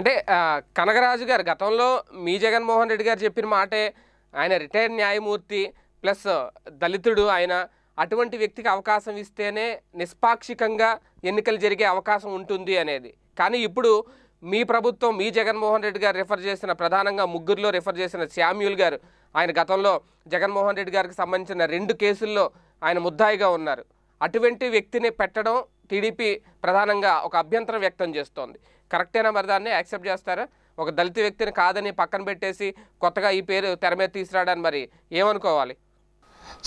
అంటే కనగరాజు గారు గతంలో మీ జగన్మోహన్ రెడ్డి గారు చెప్పిన మాటే ఆయన రిటైర్డ్ న్యాయమూర్తి ప్లస్ దళితుడు ఆయన అటువంటి వ్యక్తికి అవకాశం ఇస్తేనే నిష్పాక్షికంగా ఎన్నికలు జరిగే అవకాశం ఉంటుంది అనేది కానీ ఇప్పుడు మీ ప్రభుత్వం మీ జగన్మోహన్ రెడ్డి గారు రిఫర్ చేసిన ప్రధానంగా ముగ్గురులో రిఫర్ చేసిన శామ్యుల్ గారు ఆయన గతంలో జగన్మోహన్ రెడ్డి గారికి సంబంధించిన రెండు కేసుల్లో ఆయన ముద్దాయిగా ఉన్నారు అటువంటి వ్యక్తిని పెట్టడం టీడీపీ ప్రధానంగా ఒక అభ్యంతరం వ్యక్తం చేస్తోంది కరెక్టేనా మరి దాన్ని యాక్సెప్ట్ చేస్తారా ఒక దళిత వ్యక్తిని కాదని పక్కన పెట్టేసి కొత్తగా ఈ పేరు తెర మీద తీసుకురాడని మరి ఏమనుకోవాలి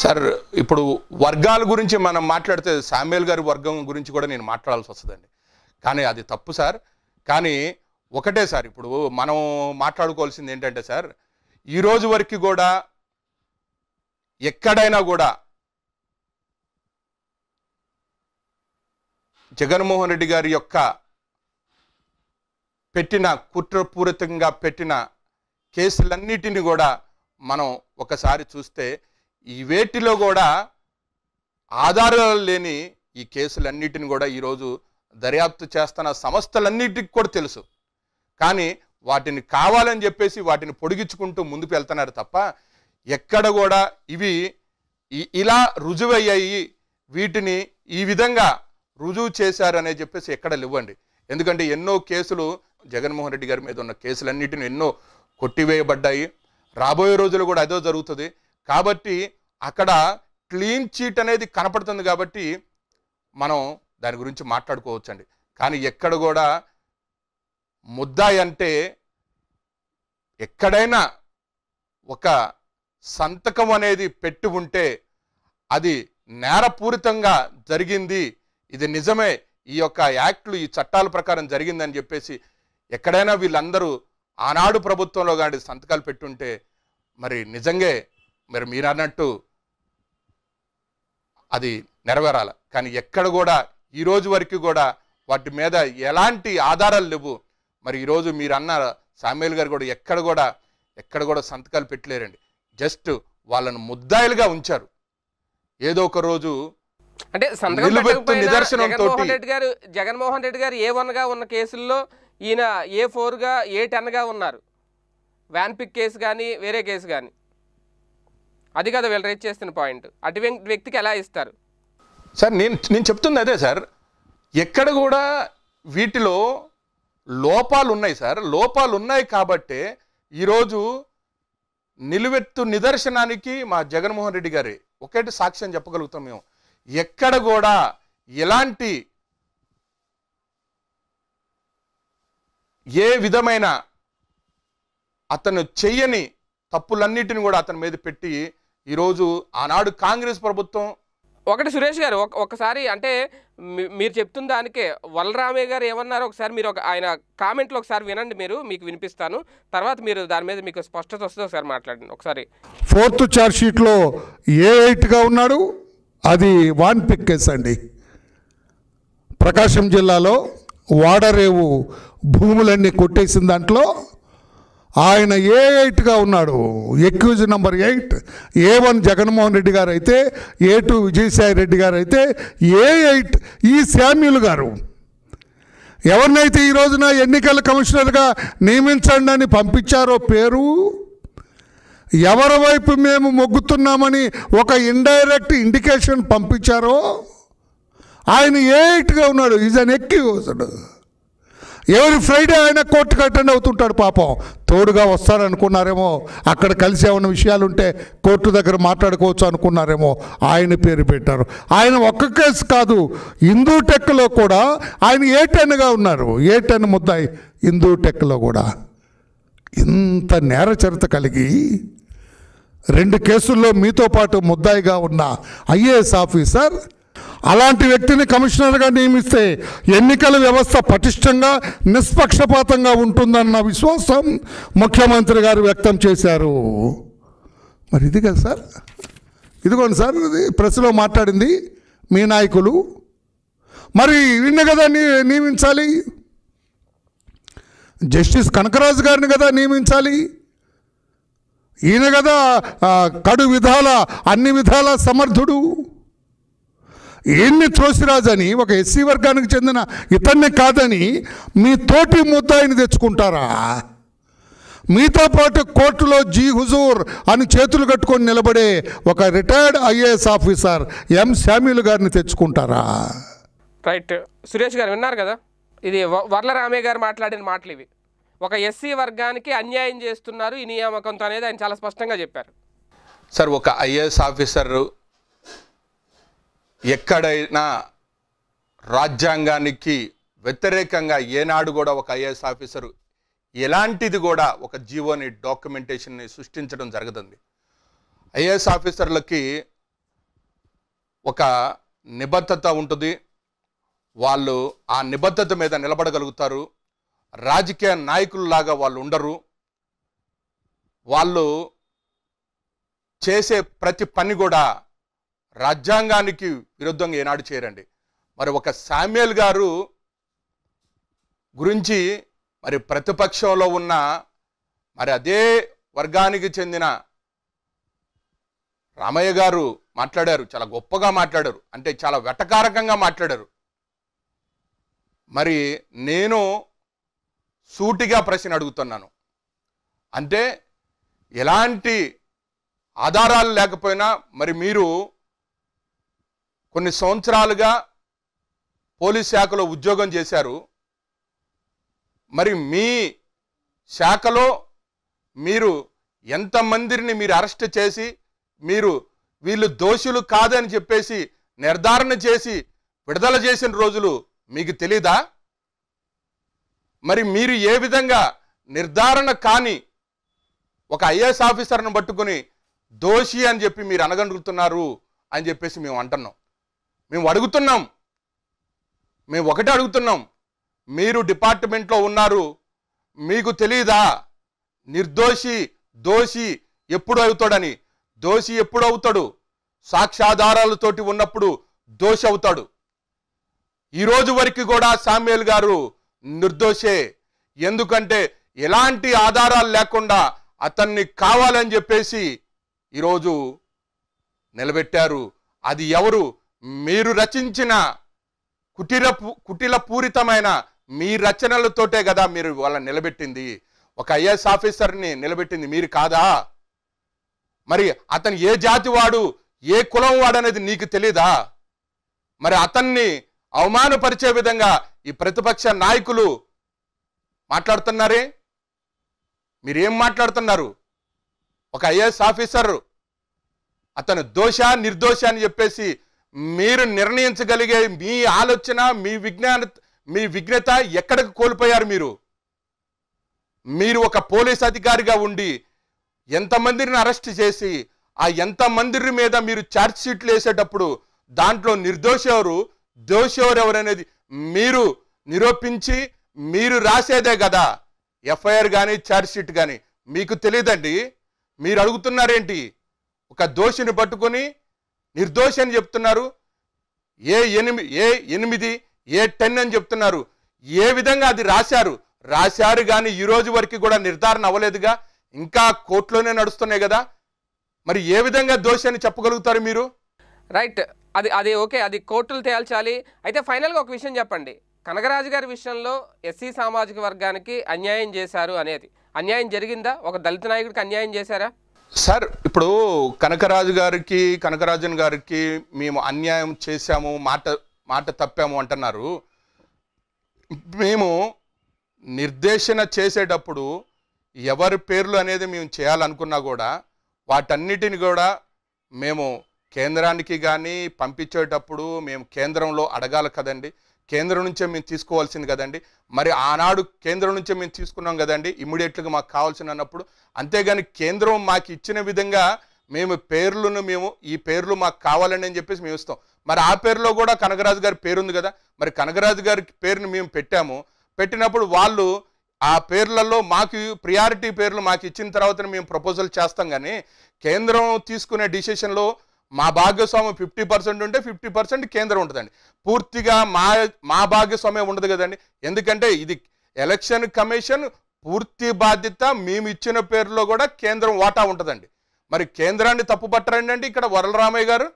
సార్ ఇప్పుడు వర్గాల గురించి మనం మాట్లాడితే సామ్యుల్ గారి వర్గం గురించి కూడా నేను మాట్లాడాల్సి వస్తుందండి కానీ అది తప్పు సార్ కానీ ఒకటే సార్ ఇప్పుడు మనం మాట్లాడుకోవాల్సింది ఏంటంటే సార్ ఈరోజు వరకు కూడా ఎక్కడైనా కూడా జగన్మోహన్ రెడ్డి గారి యొక్క పెట్టిన కుట్రపూరితంగా పెట్టిన కేసులన్నిటిని కూడా మనం ఒకసారి చూస్తే ఈ వేటిలో కూడా ఆధారాలు లేని ఈ కేసులన్నిటిని కూడా ఈరోజు దర్యాప్తు చేస్తున్న సంస్థలన్నిటికి కూడా తెలుసు కానీ వాటిని కావాలని చెప్పేసి వాటిని పొడిగించుకుంటూ ముందుకు వెళ్తున్నారు తప్ప ఎక్కడ కూడా ఇవి ఇలా రుజువయ్యాయి వీటిని ఈ విధంగా రుజువు చేశారనే చెప్పేసి ఎక్కడ లేవండి ఎందుకంటే ఎన్నో కేసులు జగన్మోహన్ రెడ్డి గారి మీద ఉన్న కేసులన్నిటిని ఎన్నో కొట్టివేయబడ్డాయి రాబోయే రోజులు కూడా అదో జరుగుతుంది కాబట్టి అక్కడ క్లీన్ చీట్ అనేది కనపడుతుంది కాబట్టి మనం దాని గురించి మాట్లాడుకోవచ్చండి కానీ ఎక్కడ కూడా ముద్దా అంటే ఎక్కడైనా ఒక సంతకం అనేది పెట్టి ఉంటే అది నేరపూరితంగా జరిగింది ఇది నిజమే ఈ యొక్క యాక్ట్లు ఈ చట్టాల ప్రకారం జరిగిందని చెప్పేసి ఎక్కడైనా వీళ్ళందరూ ఆనాడు ప్రభుత్వంలో కానీ సంతకాలు పెట్టుంటే మరి నిజంగా మరి మీరు అన్నట్టు అది నెరవేరాల కానీ ఎక్కడ కూడా ఈరోజు వరకు కూడా వాటి మీద ఎలాంటి ఆధారాలు లేవు మరి ఈరోజు మీరు అన్న సామేల్ గారు కూడా ఎక్కడ కూడా ఎక్కడ కూడా సంతకాలు పెట్టలేరండి జస్ట్ వాళ్ళను ముద్దాయిలుగా ఉంచారు ఏదో ఒక రోజు అంటే సంతకం జగన్మోహన్ రెడ్డి గారు జగన్మోహన్ రెడ్డి గారు ఏ వన్గా ఉన్న కేసుల్లో ఈయన ఏ ఫోర్గా ఏ టెన్గా ఉన్నారు వ్యాన్ పిక్ కేసు కానీ వేరే కేసు కానీ అది కదా వీళ్ళు రేట్ చేస్తున్న పాయింట్ అటు వ్యక్తికి ఎలా ఇస్తారు సార్ నేను నేను చెప్తుంది అదే సార్ ఎక్కడ కూడా వీటిలో లోపాలు ఉన్నాయి సార్ లోపాలు ఉన్నాయి కాబట్టి ఈరోజు నిలువెత్తు నిదర్శనానికి మా జగన్మోహన్ రెడ్డి గారి ఒకటి సాక్ష్యం చెప్పగలుగుతాం మేము ఎక్కడ కూడా ఎలాంటి ఏ విధమైన అతను చెయ్యని తప్పులన్నిటిని కూడా అతని మీద పెట్టి ఈరోజు ఆనాడు కాంగ్రెస్ ప్రభుత్వం ఒకటి సురేష్ గారు ఒకసారి అంటే మీరు చెప్తున్న దానికే వలరామయ్య గారు ఏమన్నారో ఒకసారి మీరు ఒక ఆయన కామెంట్లో ఒకసారి వినండి మీరు మీకు వినిపిస్తాను తర్వాత మీరు దాని మీద మీకు స్పష్టత వస్తుంది ఒకసారి మాట్లాడండి ఒకసారి ఫోర్త్ ఛార్జ్ షీట్లో ఏ ఎయిట్గా ఉన్నాడు అది వాన్ పిక్కెస్ అండి ప్రకాశం జిల్లాలో వాడరేవు భూములన్నీ కొట్టేసిన దాంట్లో ఆయన ఏ ఎయిట్గా ఉన్నాడు accused number eight A one Jaganmohan Reddy గారు అయితే ఏ టూ విజయసాయి రెడ్డి గారు అయితే ఏ ఎయిట్ ఈ శామ్యులు గారు ఎవరినైతే ఈ రోజున ఎన్నికల కమిషనర్గా నియమించండి అని పంపించారో పేరు ఎవరి వైపు మేము మొగ్గుతున్నామని ఒక ఇండైరెక్ట్ ఇండికేషన్ పంపించారో ఆయన ఏట్గా ఉన్నాడు ఈజ్ ఎక్కి ఎక్కివసడు ఎవరి ఫ్రైడే ఆయన కోర్టుకు అటెండ్ అవుతుంటాడు పాపం తోడుగా వస్తారనుకున్నారేమో అక్కడ కలిసి ఏమైనా విషయాలు ఉంటే కోర్టు దగ్గర మాట్లాడుకోవచ్చు అనుకున్నారేమో ఆయన పేరు పెట్టారు ఆయన ఒక్క కేసు కాదు హిందూ టెక్లో కూడా ఆయన ఏ టెన్గా ఉన్నారు ఏ టెన్ ముద్దాయి హిందూ టెక్లో కూడా ఇంత నేర చరిత కలిగి రెండు కేసుల్లో మీతో పాటు ముద్దాయిగా ఉన్న ఐఏఎస్ ఆఫీసర్ అలాంటి వ్యక్తిని కమిషనర్గా నియమిస్తే ఎన్నికల వ్యవస్థ పటిష్టంగా నిష్పక్షపాతంగా ఉంటుందన్న విశ్వాసం ముఖ్యమంత్రి గారు వ్యక్తం చేశారు మరి ఇది కదా సార్ ఇదిగోండి సార్ ఇది ప్రెస్లో మాట్లాడింది మీ నాయకులు మరి వీడిని కదా నియమించాలి జస్టిస్ కనకరాజు గారిని కదా నియమించాలి ఈయన కదా కడు విధాల అన్ని విధాల సమర్థుడు ఈయన్ని త్రోసిరాజని ఒక ఎస్సీ వర్గానికి చెందిన ఇతన్ని కాదని మీ తోటి ముద్దాయిని తెచ్చుకుంటారా మీతో పాటు కోర్టులో జీ హుజూర్ అని చేతులు కట్టుకొని నిలబడే ఒక retired IAS officer M Samuel గారిని తెచ్చుకుంటారా రైట్ సురేష్ గారు విన్నారు కదా ఇది వర్ల రామయ్య గారు మాట్లాడిన మాటలు ఇవి ఒక ఎస్సీ వర్గానికి అన్యాయం చేస్తున్నారు ఈ నియామకంతో అనేది ఆయన చాలా స్పష్టంగా చెప్పారు సార్ ఒక ఐఏఎస్ ఆఫీసర్ ఎక్కడైనా రాజ్యాంగానికి వ్యతిరేకంగా ఏనాడు కూడా ఒక ఐఏఎస్ ఆఫీసరు ఎలాంటిది కూడా ఒక జీవోని డాక్యుమెంటేషన్ని సృష్టించడం జరుగుతుంది ఐఏఎస్ ఆఫీసర్లకి ఒక నిబద్ధత ఉంటుంది వాళ్ళు ఆ నిబద్ధత మీద నిలబడగలుగుతారు రాజకీయ లాగా వాళ్ళు ఉండరు వాళ్ళు చేసే ప్రతి పని కూడా రాజ్యాంగానికి విరుద్ధంగా ఏనాడు చేయరండి మరి ఒక సామ్యుల్ గారు గురించి మరి ప్రతిపక్షంలో ఉన్న మరి అదే వర్గానికి చెందిన రామయ్య గారు మాట్లాడారు చాలా గొప్పగా మాట్లాడారు అంటే చాలా వెటకారకంగా మాట్లాడారు మరి నేను సూటిగా ప్రశ్న అడుగుతున్నాను అంటే ఎలాంటి ఆధారాలు లేకపోయినా మరి మీరు కొన్ని సంవత్సరాలుగా పోలీస్ శాఖలో ఉద్యోగం చేశారు మరి మీ శాఖలో మీరు ఎంతమందిని మీరు అరెస్ట్ చేసి మీరు వీళ్ళు దోషులు కాదని చెప్పేసి నిర్ధారణ చేసి విడుదల చేసిన రోజులు మీకు తెలీదా మరి మీరు ఏ విధంగా నిర్ధారణ కాని ఒక ఐఏఎస్ ఆఫీసర్ను పట్టుకుని దోషి అని చెప్పి మీరు అనగలుగుతున్నారు అని చెప్పేసి మేము అంటున్నాం మేము అడుగుతున్నాం మేము ఒకటి అడుగుతున్నాం మీరు డిపార్ట్మెంట్లో ఉన్నారు మీకు తెలీదా నిర్దోషి దోషి ఎప్పుడు అవుతాడని దోషి ఎప్పుడు అవుతాడు సాక్ష్యాధారాలతోటి ఉన్నప్పుడు దోషి అవుతాడు ఈరోజు వరకు కూడా సామ్యుల్ గారు నిర్దోషే ఎందుకంటే ఎలాంటి ఆధారాలు లేకుండా అతన్ని కావాలని చెప్పేసి ఈరోజు నిలబెట్టారు అది ఎవరు మీరు రచించిన కుటీర కుటిల పూరితమైన మీ రచనలతోటే కదా మీరు వాళ్ళ నిలబెట్టింది ఒక ఐఏఎస్ ఆఫీసర్ని నిలబెట్టింది మీరు కాదా మరి అతను ఏ జాతి వాడు ఏ కులం వాడు అనేది నీకు తెలీదా మరి అతన్ని అవమానపరిచే విధంగా ఈ ప్రతిపక్ష నాయకులు మాట్లాడుతున్నారే మీరేం మాట్లాడుతున్నారు ఒక ఐఏఎస్ ఆఫీసర్ అతను దోష నిర్దోష అని చెప్పేసి మీరు నిర్ణయించగలిగే మీ ఆలోచన మీ విజ్ఞాన మీ విజ్ఞత ఎక్కడికి కోల్పోయారు మీరు మీరు ఒక పోలీస్ అధికారిగా ఉండి ఎంతమందిని అరెస్ట్ చేసి ఆ ఎంత మందిరి మీద మీరు ఛార్జ్ షీట్లు వేసేటప్పుడు దాంట్లో నిర్దోషి ఎవరు దోషి ఎవరు అనేది మీరు నిరూపించి మీరు రాసేదే కదా ఎఫ్ఐఆర్ కానీ ఛార్జ్షీట్ కానీ మీకు తెలియదండి మీరు అడుగుతున్నారేంటి ఒక దోషిని పట్టుకొని నిర్దోషి అని చెప్తున్నారు ఏ ఎనిమిది ఏ ఎనిమిది ఏ టెన్ అని చెప్తున్నారు ఏ విధంగా అది రాశారు రాశారు కానీ ఈరోజు వరకు కూడా నిర్ధారణ అవ్వలేదుగా ఇంకా కోర్టులోనే నడుస్తున్నాయి కదా మరి ఏ విధంగా దోషి అని చెప్పగలుగుతారు మీరు రైట్ అది అది ఓకే అది కోర్టులు తేల్చాలి అయితే ఫైనల్గా ఒక విషయం చెప్పండి కనకరాజు గారి విషయంలో ఎస్సీ సామాజిక వర్గానికి అన్యాయం చేశారు అనేది అన్యాయం జరిగిందా ఒక దళిత నాయకుడికి అన్యాయం చేశారా సార్ ఇప్పుడు కనకరాజు గారికి కనకరాజన్ గారికి మేము అన్యాయం చేశాము మాట మాట తప్పాము అంటున్నారు మేము నిర్దేశన చేసేటప్పుడు ఎవరి పేర్లు అనేది మేము చేయాలనుకున్నా కూడా వాటన్నిటిని కూడా మేము కేంద్రానికి కానీ పంపించేటప్పుడు మేము కేంద్రంలో అడగాలి కదండి కేంద్రం నుంచే మేము తీసుకోవాల్సింది కదండి మరి ఆనాడు కేంద్రం నుంచే మేము తీసుకున్నాం కదండి ఇమ్మీడియట్గా మాకు కావాల్సింది అన్నప్పుడు అంతేగాని కేంద్రం మాకు ఇచ్చిన విధంగా మేము పేర్లను మేము ఈ పేర్లు మాకు కావాలని అని చెప్పేసి మేము ఇస్తాం మరి ఆ పేరులో కూడా కనకరాజు గారి పేరు ఉంది కదా మరి కనకరాజు గారి పేరుని మేము పెట్టాము పెట్టినప్పుడు వాళ్ళు ఆ పేర్లలో మాకు ప్రియారిటీ పేర్లు మాకు ఇచ్చిన తర్వాత మేము ప్రపోజల్ చేస్తాం కానీ కేంద్రం తీసుకునే డిసిషన్లో మా భాగస్వామ్యం ఫిఫ్టీ పర్సెంట్ ఉంటే ఫిఫ్టీ పర్సెంట్ కేంద్రం ఉంటుందండి పూర్తిగా మా మా భాగస్వామ్యం ఉండదు కదండి ఎందుకంటే ఇది ఎలక్షన్ కమిషన్ పూర్తి బాధ్యత మేము ఇచ్చిన పేరులో కూడా కేంద్రం వాటా ఉంటుందండి మరి కేంద్రాన్ని తప్పుపట్టరండి ఇక్కడ వరలరామయ్య గారు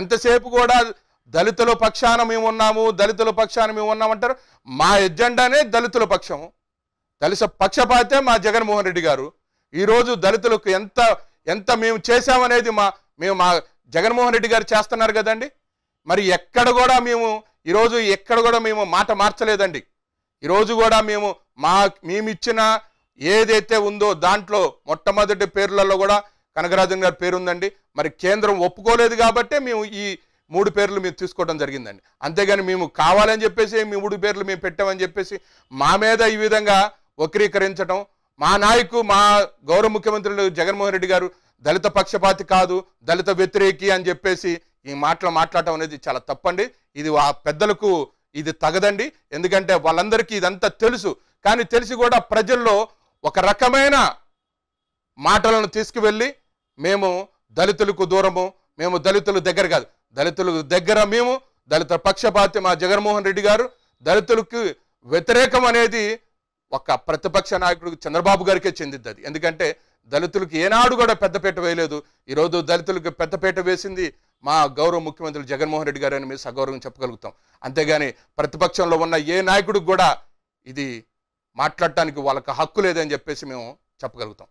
ఎంతసేపు కూడా దళితుల పక్షాన మేము ఉన్నాము దళితుల పక్షాన మేము ఉన్నామంటారు మా ఎజెండానే దళితుల పక్షము దళిత పక్షపాతే మా జగన్మోహన్ రెడ్డి గారు ఈరోజు దళితులకు ఎంత ఎంత మేము చేశామనేది మా మేము మా జగన్మోహన్ రెడ్డి గారు చేస్తున్నారు కదండి మరి ఎక్కడ కూడా మేము ఈరోజు ఎక్కడ కూడా మేము మాట మార్చలేదండి ఈరోజు కూడా మేము మా మేమిచ్చిన ఏదైతే ఉందో దాంట్లో మొట్టమొదటి పేర్లలో కూడా కనకరాజన్ గారి పేరు ఉందండి మరి కేంద్రం ఒప్పుకోలేదు కాబట్టే మేము ఈ మూడు పేర్లు మేము తీసుకోవడం జరిగిందండి అంతేగాని మేము కావాలని చెప్పేసి మీ మూడు పేర్లు మేము పెట్టామని చెప్పేసి మా మీద ఈ విధంగా వక్రీకరించడం మా నాయకు మా గౌరవ ముఖ్యమంత్రులు జగన్మోహన్ రెడ్డి గారు దళిత పక్షపాతి కాదు దళిత వ్యతిరేకి అని చెప్పేసి ఈ మాటలు మాట్లాడటం అనేది చాలా తప్పండి ఇది ఆ పెద్దలకు ఇది తగదండి ఎందుకంటే వాళ్ళందరికీ ఇదంతా తెలుసు కానీ తెలిసి కూడా ప్రజల్లో ఒక రకమైన మాటలను తీసుకువెళ్ళి మేము దళితులకు దూరము మేము దళితుల దగ్గర కాదు దళితుల దగ్గర మేము దళిత పక్షపాతి మా జగన్మోహన్ రెడ్డి గారు దళితులకు వ్యతిరేకం అనేది ఒక ప్రతిపక్ష నాయకుడు చంద్రబాబు గారికే చెందిద్ది అది ఎందుకంటే దళితులకు ఏనాడు కూడా పెద్దపీట వేయలేదు ఈరోజు దళితులకు పెద్దపీట వేసింది మా గౌరవ ముఖ్యమంత్రి జగన్మోహన్ రెడ్డి అని మేము సగౌరవం చెప్పగలుగుతాం అంతేగాని ప్రతిపక్షంలో ఉన్న ఏ నాయకుడికి కూడా ఇది మాట్లాడటానికి వాళ్ళకి హక్కు లేదని చెప్పేసి మేము చెప్పగలుగుతాం